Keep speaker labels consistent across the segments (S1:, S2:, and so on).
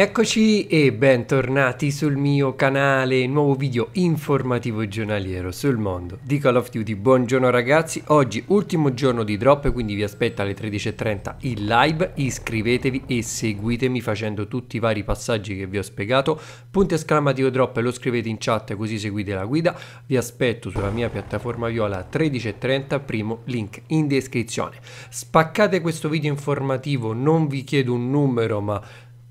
S1: Eccoci e bentornati sul mio canale, nuovo video informativo giornaliero sul mondo di Call of Duty. Buongiorno ragazzi, oggi ultimo giorno di drop, quindi vi aspetto alle 13.30 il live, iscrivetevi e seguitemi facendo tutti i vari passaggi che vi ho spiegato. Punto esclamativo drop lo scrivete in chat così seguite la guida. Vi aspetto sulla mia piattaforma viola alle 13.30, primo link in descrizione. Spaccate questo video informativo, non vi chiedo un numero ma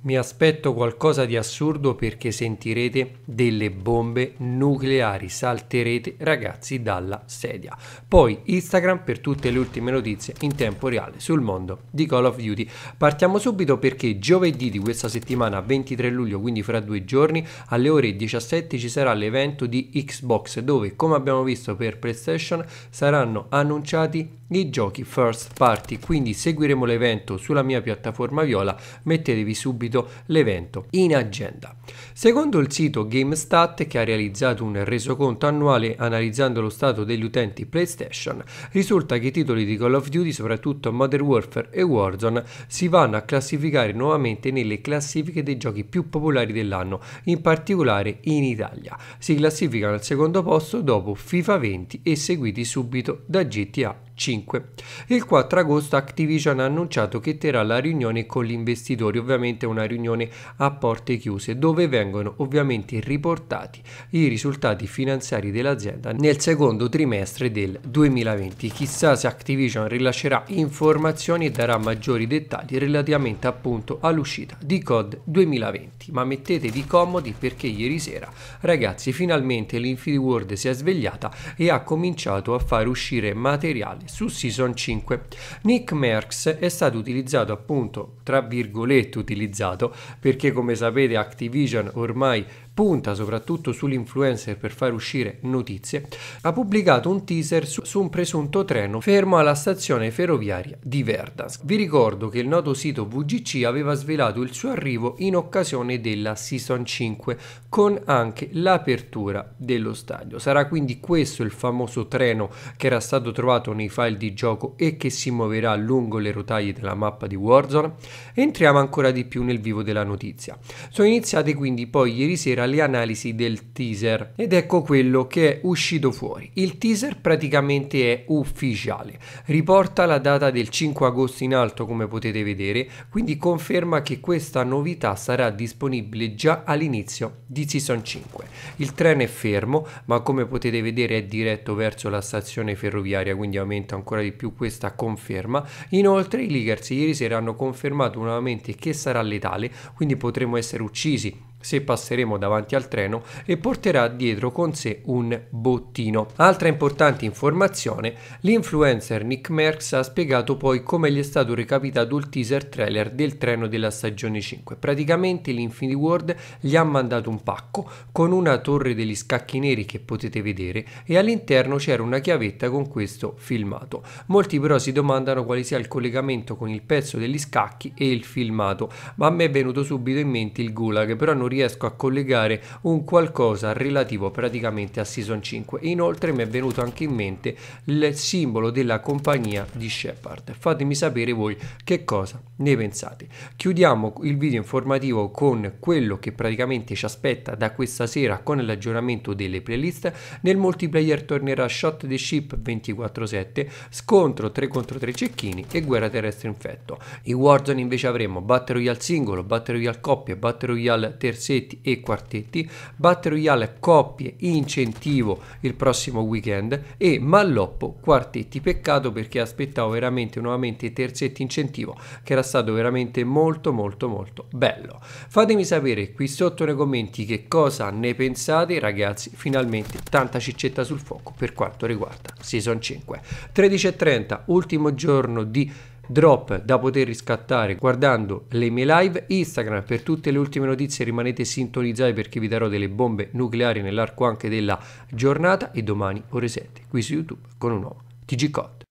S1: mi aspetto qualcosa di assurdo perché sentirete delle bombe nucleari, salterete ragazzi dalla sedia. Poi Instagram per tutte le ultime notizie in tempo reale sul mondo di Call of Duty. Partiamo subito perché giovedì di questa settimana 23 luglio, quindi fra due giorni, alle ore 17 ci sarà l'evento di Xbox dove come abbiamo visto per PlayStation saranno annunciati i giochi first party. Quindi seguiremo l'evento sulla mia piattaforma viola, mettetevi subito subito l'evento in agenda. Secondo il sito GameStat, che ha realizzato un resoconto annuale analizzando lo stato degli utenti PlayStation, risulta che i titoli di Call of Duty, soprattutto Modern Warfare e Warzone, si vanno a classificare nuovamente nelle classifiche dei giochi più popolari dell'anno, in particolare in Italia. Si classificano al secondo posto dopo FIFA 20 e seguiti subito da GTA 5. Il 4 agosto Activision ha annunciato che terrà la riunione con gli investitori, ovviamente una riunione a porte chiuse, dove vengono ovviamente riportati i risultati finanziari dell'azienda nel secondo trimestre del 2020. Chissà se Activision rilascerà informazioni e darà maggiori dettagli relativamente appunto all'uscita di COD 2020, ma mettetevi comodi perché ieri sera, ragazzi, finalmente l'Infinity World si è svegliata e ha cominciato a far uscire materiale su Season 5. Nick Merckx è stato utilizzato appunto, tra virgolette utilizzato, perché come sapete Activision ormai punta soprattutto sull'influencer per far uscire notizie, ha pubblicato un teaser su, su un presunto treno fermo alla stazione ferroviaria di Verdansk. Vi ricordo che il noto sito VGC aveva svelato il suo arrivo in occasione della Season 5 con anche l'apertura dello stadio. Sarà quindi questo il famoso treno che era stato trovato nei file di gioco e che si muoverà lungo le rotaie della mappa di Warzone? Entriamo ancora di più nel vivo della notizia. Sono iniziate quindi poi ieri sera alle analisi del teaser ed ecco quello che è uscito fuori. Il teaser praticamente è ufficiale, riporta la data del 5 agosto in alto come potete vedere, quindi conferma che questa novità sarà disponibile già all'inizio di Season 5. Il treno è fermo ma come potete vedere è diretto verso la stazione ferroviaria quindi aumenta ancora di più questa conferma. Inoltre i Lickers ieri sera hanno confermato nuovamente che sarà letale quindi potremo essere uccisi se passeremo davanti al treno e porterà dietro con sé un bottino. Altra importante informazione, l'influencer Nick Merckx ha spiegato poi come gli è stato recapitato il teaser trailer del treno della stagione 5. Praticamente l'Infinity World gli ha mandato un pacco con una torre degli scacchi neri che potete vedere e all'interno c'era una chiavetta con questo filmato. Molti però si domandano quale sia il collegamento con il pezzo degli scacchi e il filmato, ma a me è venuto subito in mente il Gulag, però non riesco a collegare un qualcosa relativo praticamente a Season 5. Inoltre mi è venuto anche in mente il simbolo della compagnia di Shepard. Fatemi sapere voi che cosa ne pensate. Chiudiamo il video informativo con quello che praticamente ci aspetta da questa sera con l'aggiornamento delle playlist. Nel multiplayer tornerà Shot the Ship 24-7, scontro 3 contro 3 cecchini e guerra terrestre infetto. In Warzone invece avremo Battle Royale singolo, Battle Royale coppia, Battle Royale terzo terzetti e quartetti, Battle Royale coppie incentivo il prossimo weekend e Malloppo quartetti, peccato perché aspettavo veramente nuovamente i terzetti incentivo che era stato veramente molto molto molto bello. Fatemi sapere qui sotto nei commenti che cosa ne pensate ragazzi, finalmente tanta ciccetta sul fuoco per quanto riguarda Season 5. 13.30, ultimo giorno di drop da poter riscattare guardando le mie live, Instagram per tutte le ultime notizie rimanete sintonizzati perché vi darò delle bombe nucleari nell'arco anche della giornata e domani ore 7 qui su YouTube con un nuovo TG Code.